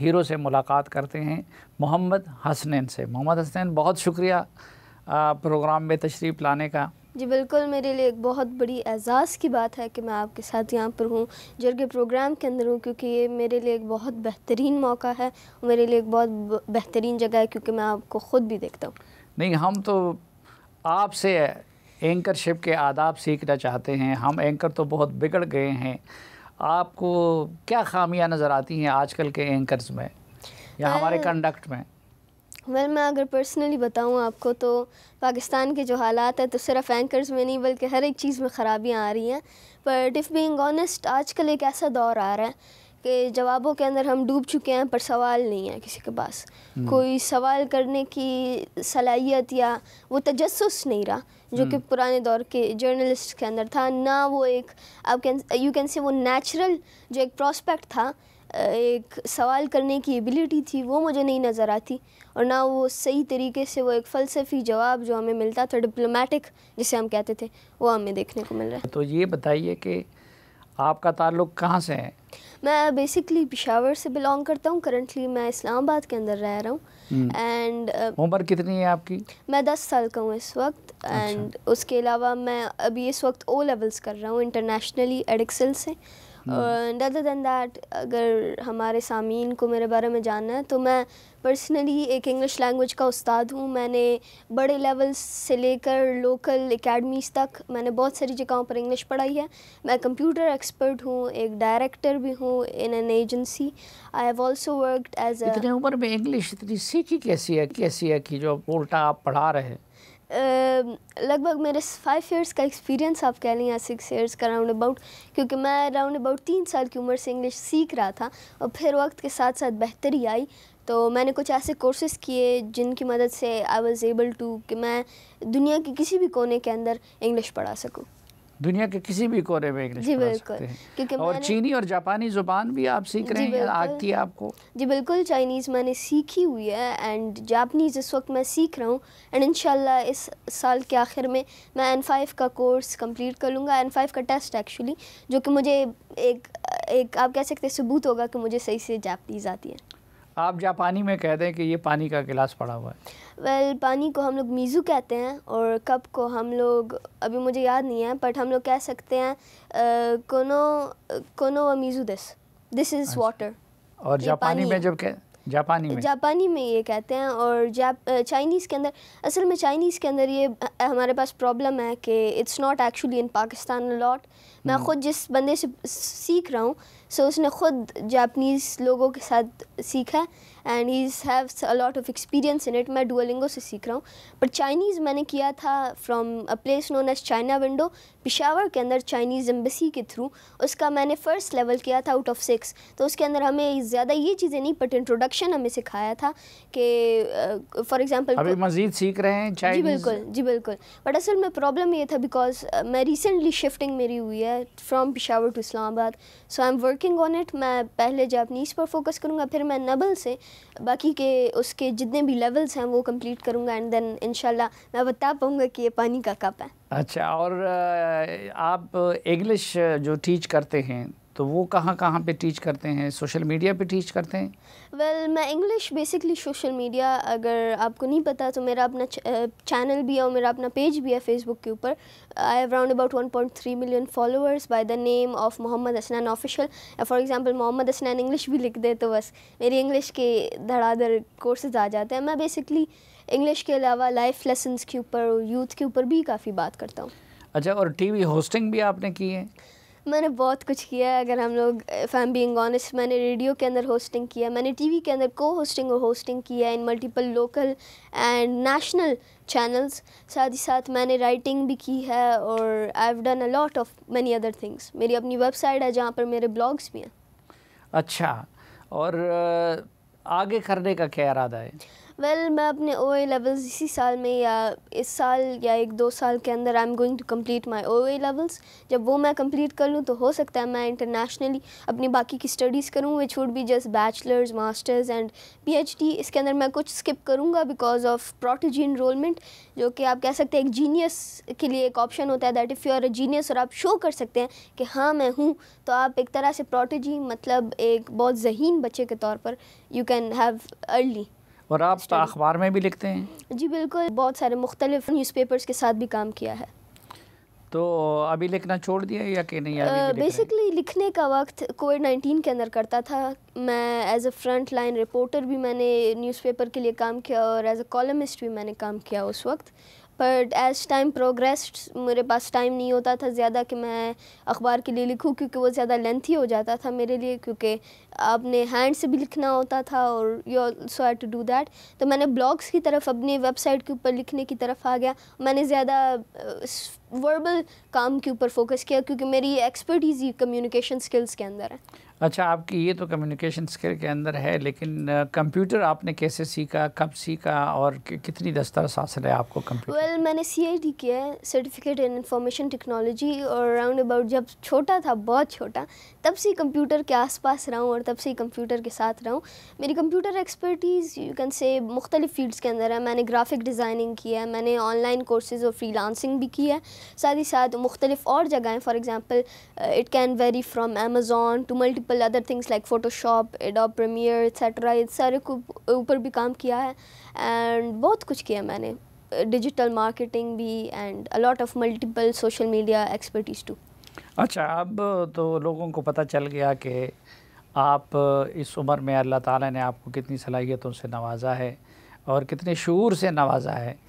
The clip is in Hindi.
हीरो से मुलाकात करते हैं मोहम्मद हसनैन से मोहम्मद हसनैन बहुत शुक्रिया प्रोग्राम में तशरीफ़ लाने का जी बिल्कुल मेरे लिए एक बहुत बड़ी एजाज़ की बात है कि मैं आपके साथ यहाँ पर हूँ जर्ग प्रोग्राम के अंदर हूँ क्योंकि ये मेरे लिए एक बहुत बेहतरीन मौका है मेरे लिए एक बहुत बेहतरीन जगह है क्योंकि मैं आपको ख़ुद भी देखता हूँ नहीं हम तो आपसे एंकरशिप के आदाब सीखना चाहते हैं हम एंकर तो बहुत बिगड़ गए हैं आपको क्या खामियां नज़र आती हैं आजकल के एंकर्स में या हमारे कंडक्ट में वेल well, मैं अगर पर्सनली बताऊं आपको तो पाकिस्तान के जो हालात है तो सिर्फ एंकर्स में नहीं बल्कि हर एक चीज़ में ख़राबियाँ आ रही हैं बट इफ़ बीइंग ऑनेस्ट आजकल एक ऐसा दौर आ रहा है के जवाबों के अंदर हम डूब चुके हैं पर सवाल नहीं है किसी के पास हम्म। कोई सवाल करने की सलाहियत या वो तजस नहीं रहा जो कि हम्म। पुराने दौर के जर्नलिस्ट के अंदर था ना वो एक आप कैन यू कैन से वो नेचुरल जो एक प्रॉस्पेक्ट था एक सवाल करने की एबिलिटी थी वो मुझे नहीं नज़र आती और ना वो सही तरीके से वो एक फ़लसफ़ी जवाब जो हमें मिलता था डिप्लोमेटिक जिसे हम कहते थे वो हमें देखने को मिल रहा है तो ये बताइए कि आपका ताल्लुक कहाँ से है मैं बेसिकली पिशावर से बिलोंग करता हूँ करंटली मैं इस्लामाबाद के अंदर रह रहा हूँ एंड हम्म। uh, उम्र कितनी है आपकी मैं दस साल का हूँ इस वक्त एंड अच्छा। उसके अलावा मैं अभी इस वक्त ओ लेवल्स कर रहा हूँ इंटरनेशनली एडिक्सल से डदर देन दैट अगर हमारे सामीन को मेरे बारे में जानना है तो मैं पर्सनली एक इंग्लिश लैंग्वेज का उस्ताद हूँ मैंने बड़े लेवल से लेकर लोकल एकेडमीज़ तक मैंने बहुत सारी जगहों पर इंग्लिश पढ़ाई है मैं कंप्यूटर एक्सपर्ट हूँ एक डायरेक्टर भी हूँ in an agency I have also worked as इतने उम्र में इंग्लिश इतनी सीखी कैसी है कैसी है कि जो उल्टा आप पढ़ा रहे हैं Uh, लगभग मेरे फाइव ईयर्स का एक्सपीरियंस आप कह लें या सिक्स ईयर्स का राउंड अबाउट क्योंकि मैं राउंड अबाउट तीन साल की उम्र से इंग्लिश सीख रहा था और फिर वक्त के साथ साथ बेहतरी आई तो मैंने कुछ ऐसे कोर्सेज़ किए जिनकी मदद से आई वॉज़ एबल टू कि मैं दुनिया के किसी भी कोने के अंदर इंग्लिश पढ़ा सकूँ दुनिया के किसी भी कोने में इंग्लिश जी बिल्कुल और चीनी और जापानी ज़ुबान भी आप सीख रहे हैं आती है आपको जी बिल्कुल चाइनीज़ मैंने सीखी हुई है एंड जापानीज़ इस वक्त मैं सीख रहा हूँ एंड इन इस साल के आखिर में मैं एन फाइव का कोर्स कंप्लीट कर लूँगा एन फाइव का टेस्ट एक्चुअली जो कि मुझे एक एक आप कह सकते सबूत होगा कि मुझे सही से जापनीज़ आती है आप जापानी में कह दें कि ये पानी का गिलास पड़ा हुआ है वेल well, पानी को हम लोग मीज़ू कहते हैं और कप को हम लोग अभी मुझे याद नहीं है बट हम लोग कह सकते हैं कोनो कोनो व मीज़ू दिस दिस इज़ वाटर और जापानी में जब कह जापानी में जापानी में ये कहते हैं और जाप चाइनीज़ के अंदर असल में चाइनीज़ के अंदर ये हमारे पास प्रॉब्लम है कि it's not actually in Pakistan lot मैं हम्म। ख़ुद जिस बंदे से सीख रहा हूँ सो so, उसने खुद जापनीज़ लोगों के साथ सीखा and he's have a lot of experience in it मैं डुअलिंगो से सीख रहा हूँ पर चाइनीज़ मैंने किया था from a place known as China window Peshawar के अंदर चाइनीज़ एम्बेसी के थ्रू उसका मैंने फ़र्स्ट लेवल किया था आउट ऑफ सिक्स तो उसके अंदर हमें ज़्यादा ये चीज़ें नहीं बट इंट्रोडक्शन हमें सिखाया था कि फॉर एग्ज़ाम्पल मज़ीद सीख रहे हैं Chinese? जी बिल्कुल जी बिल्कुल बट असल में प्रॉब्लम ये था बिकॉज uh, मैं रिसेंटली शिफ्टिंग मेरी हुई है from Peshawar to Islamabad so I am work working on it मैं पहले जापनीज़ पर फोकस करूँगा फिर मैं नबल से बाकी के उसके जितने भी लेवल्स हैं वो कंप्लीट करूँगा एंड देन इन मैं बता पाऊँगा कि ये पानी का कप है अच्छा और आप इंग्लिश जो टीच करते हैं तो वो कहाँ कहाँ पे टीच करते हैं सोशल मीडिया पे टीच करते हैं वेल well, मैं इंग्लिश बेसिकली सोशल मीडिया अगर आपको नहीं पता तो मेरा अपना चैनल भी है और मेरा अपना पेज भी है फेसबुक के ऊपर I have round about 1.3 million followers by the name of Mohammad Asnan official for example Mohammad Asnan English भी लिख दे तो बस मेरी इंग्लिश के धड़ाधड़ कोर्सेज आ जाते हैं मैं बेसिकली इंग्लिश के अलावा लाइफ लेसन के ऊपर यूथ के ऊपर भी काफ़ी बात करता हूँ अच्छा और टीवी होस्टिंग भी आपने की है मैंने बहुत कुछ किया है अगर हम लोग फैम आई ऑनेस्ट मैंने रेडियो के अंदर होस्टिंग किया मैंने टीवी के अंदर को होस्टिंग और होस्टिंग किया in multiple local and national channels साथ ही साथ मैंने राइटिंग भी की है और I have done a lot of many other things मेरी अपनी वेबसाइट है जहाँ पर मेरे ब्लॉग्स भी हैं अच्छा और आगे करने का क्या इरादा है वेल well, मैं अपने ओ ए लेवल्स इसी साल में या इस साल या एक दो साल के अंदर I am going to complete my O A levels जब वो मैं कम्प्लीट कर लूँ तो हो सकता है मैं इंटरनेशनली अपनी बाकी की स्टडीज़ करूँ which would be just bachelors masters and D इसके अंदर मैं कुछ स्किप करूँगा बिकॉज ऑफ प्रोटेजी इनरोलमेंट जो कि आप कह सकते हैं एक जीनियस के लिए एक ऑप्शन होता है that if you are a genius और आप शो कर सकते हैं कि हाँ मैं हूँ तो आप एक तरह से प्रोटेजी मतलब एक बहुत जहीन बच्चे के तौर पर यू कैन हैव अर्ली और आप अखबार में भी लिखते हैं जी बिल्कुल बहुत सारे मुख्तलिफ न्यूज़पेपर्स के साथ भी काम किया है तो अभी लिखना छोड़ दिया या कि नहीं बेसिकली लिखने का वक्त कोविड नाइन्टीन के अंदर करता था मैं as a front line reporter भी मैंने न्यूज़पेपर के लिए काम किया और एज अ कॉलमिस्ट भी मैंने काम किया उस वक्त बट एज टाइम प्रोग्रेस मेरे पास टाइम नहीं होता था ज़्यादा कि मैं अखबार के लिए लिखूं क्योंकि वो ज़्यादा लेंथी हो जाता था मेरे लिए क्योंकि आपने हैंड से भी लिखना होता था और you also had to do that तो मैंने ब्लॉग्स की तरफ अपनी वेबसाइट के ऊपर लिखने की तरफ आ गया मैंने ज़्यादा वर्बल uh, काम के ऊपर फोकस किया क्योंकि मेरी एक्सपर्टीज़ ही कम्युनिकेशन स्किल्स के अंदर है अच्छा आपकी ये तो कम्युनिकेशन स्किल के अंदर है लेकिन कंप्यूटर आपने कैसे सीखा कब सीखा और कितनी दस्तर हासिल है आपको कंप्यूटर वेल well, मैंने सी आई किया है सर्टिफिकेट इन इंफॉर्मेशन टेक्नोलॉजी और राउंड अबाउट जब छोटा था बहुत छोटा तब से कंप्यूटर के आसपास रहा हूँ और तब से कंप्यूटर के साथ रहा हूँ मेरी computer expertise you can say मुख्तलिफ फील्ड्स के अंदर है मैंने ग्राफिक डिज़ाइनिंग किया है मैंने ऑनलाइन कोर्सेज और फ्री भी किया है साथ ही साथ मुख्तलिफ और जगहें for example it can vary from Amazon to multi multiple other things like Photoshop Adobe Premiere etcetera इन सारे को ऊपर भी काम किया है एंड बहुत कुछ किया मैंने डिजिटल मार्केटिंग भी and a lot of multiple social media expertise to अच्छा अब तो लोगों को पता चल गया कि आप इस उम्र में अल्लाह ताला ने आपको कितनी सलाहियतों से नवाजा है और कितने शूर से नवाजा है